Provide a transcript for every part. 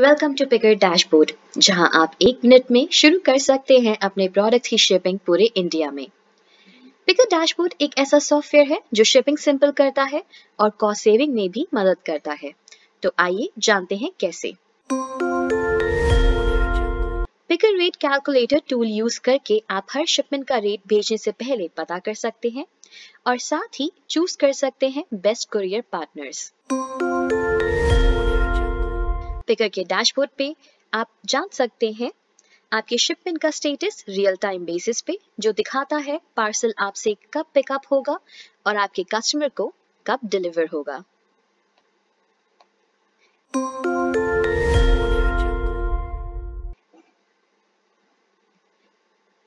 welcome to picker dashboard जहां आप एक मिनट में शुरू कर सकते हैं अपने प्रोडक्ट की शिपिंग पूरे इंडिया में पिकर डैशबोर्ड एक ऐसा सॉफ्टवेयर है जो शिपिंग सिंपल करता है और कॉस्ट सेविंग में भी मदद करता है तो आइए जानते हैं कैसे Pickrr rate calculator tool use करके आप हर शिपमेंट का रेट भेजने से पहले पता कर सकते हैं और साथ ही चूज कर सकते हैं बेस्ट कुरियर पार्टनर्स पिकर के डैशबोर्ड पे आप जान सकते हैं आपके शिपमेंट का स्टेटस रियल टाइम बेसिस पे जो दिखाता है पार्सल आपसे कब पिकअप होगा और आपके कस्टमर को कब डिलीवर होगा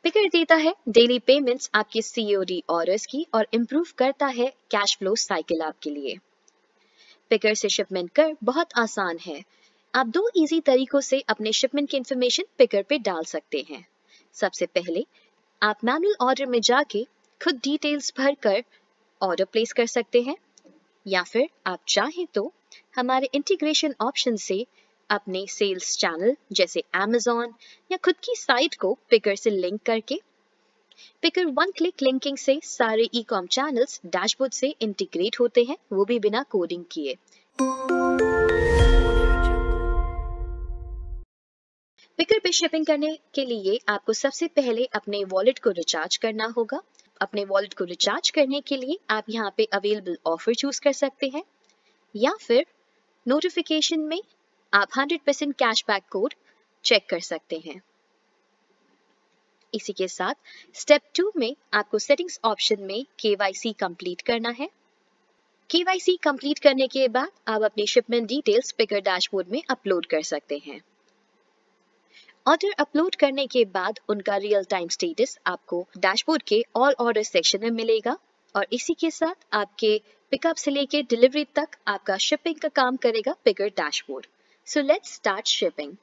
पिकर देता है डेली पेमेंट्स आपके सीओडी ऑर्डर्स की और इम्प्रूव करता है कैश फ्लो साइकिल आपके लिए पिकर से शिपमेंट कर बहुत आसान है आप दो इजी तरीकों से अपने शिपमेंट की इंफॉर्मेशन पिकर पे डाल सकते हैं सबसे पहले आप मैनुअल ऑर्डर में जाके खुद डिटेल्स भर कर ऑर्डर प्लेस कर सकते हैं या फिर आप चाहें तो हमारे इंटीग्रेशन ऑप्शन से अपने सेल्स चैनल जैसे अमेजोन या खुद की साइट को पिकर से लिंक करके पिकर वन क्लिक लिंकिंग से सारे ई कॉम चैनल्स डैशबोर्ड से इंटीग्रेट होते हैं वो भी बिना कोडिंग किए पिकर पे शिपिंग करने के लिए आपको सबसे पहले अपने वॉलेट को रिचार्ज करना होगा अपने वॉलेट को रिचार्ज करने के लिए आप यहाँ पे अवेलेबल ऑफर चूज कर सकते हैं या फिर नोटिफिकेशन में आप 100% परसेंट कैशबैक कोड चेक कर सकते हैं इसी के साथ स्टेप टू में आपको सेटिंग्स ऑप्शन में केवाईसी कंप्लीट करना है केवाईसी कंप्लीट करने के बाद आप अपनी शिपमेंट डिटेल्स पिकर डैशबोर्ड में अपलोड कर सकते हैं ऑर्डर अपलोड करने के बाद उनका रियल टाइम स्टेटस आपको डैशबोर्ड के ऑल ऑर्डर सेक्शन में मिलेगा और इसी के साथ आपके पिकअप से लेके डिलीवरी तक आपका शिपिंग का काम करेगा Pickrr dashboard so let's start shipping